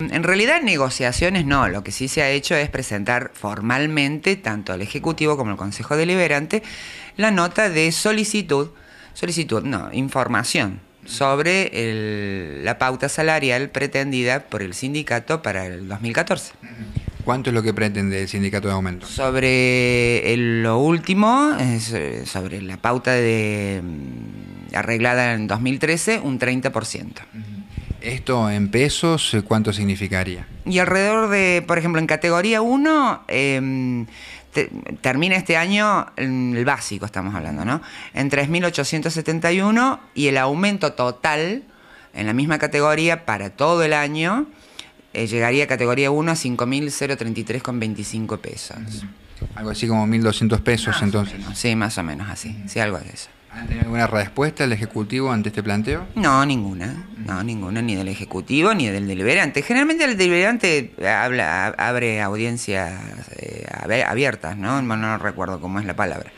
En realidad negociaciones no, lo que sí se ha hecho es presentar formalmente tanto al Ejecutivo como al Consejo Deliberante la nota de solicitud, solicitud, no, información sobre la pauta salarial pretendida por el sindicato para el 2014. ¿Cuánto es lo que pretende el sindicato de aumento? Sobre lo último, eh, sobre la pauta de, mm, arreglada en 2013, un 30%. ¿Esto en pesos eh, cuánto significaría? Y alrededor de, por ejemplo, en categoría 1, em, termina este año el básico, estamos hablando, ¿no? En 3.871 y el aumento total en la misma categoría para todo el año eh, llegaría a categoría 1 a 5.033,25 pesos. Algo así como 1.200 pesos entonces. Sí, más o menos así, sí, algo de eso. ¿Han tenido alguna respuesta el Ejecutivo ante este planteo? No, ninguna. No, ninguna, ni del Ejecutivo ni del deliberante. Generalmente el deliberante eh, habla, abre audiencias eh, abiertas, ¿no? ¿no? recuerdo cómo es la palabra.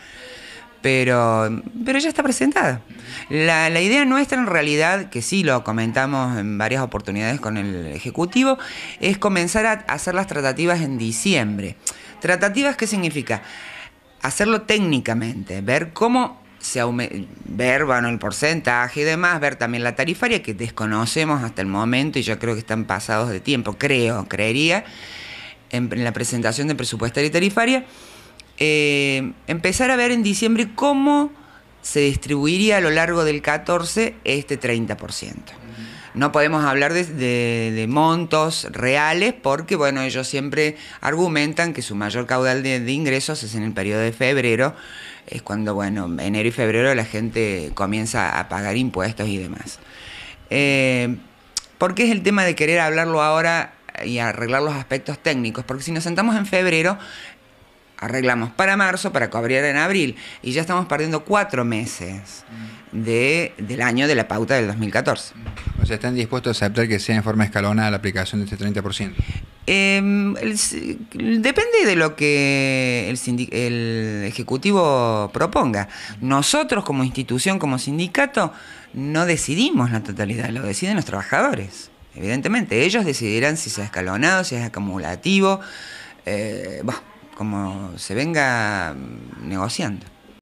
Pero, pero ya está presentada. La, la idea nuestra en realidad, que sí lo comentamos en varias oportunidades con el Ejecutivo, es comenzar a hacer las tratativas en diciembre. ¿Tratativas qué significa? Hacerlo técnicamente, ver cómo se ver el porcentaje y demás, ver también la tarifaria que desconocemos hasta el momento y yo creo que están pasados de tiempo, creo, creería, en, la presentación de presupuestaria y tarifaria, eh, empezar a ver en diciembre cómo se distribuiría a lo largo del 14 este 30%. No podemos hablar de, montos reales porque, bueno, ellos siempre argumentan que su mayor caudal de, ingresos es en el periodo de febrero, es cuando, bueno, enero y febrero la gente comienza a pagar impuestos y demás. Eh, ¿Por qué es el tema de querer hablarlo ahora y arreglar los aspectos técnicos? Porque si nos sentamos en febrero, arreglamos para marzo para cobrar en abril y ya estamos perdiendo cuatro meses del año de la pauta del 2014. ¿están dispuestos a aceptar que sea en forma escalonada la aplicación de este 30%? Em, depende de lo que el, Ejecutivo proponga. Nosotros como institución, como sindicato, no decidimos la totalidad, lo deciden los trabajadores. Evidentemente, ellos decidirán si es escalonado, si es acumulativo, eh, como se venga negociando.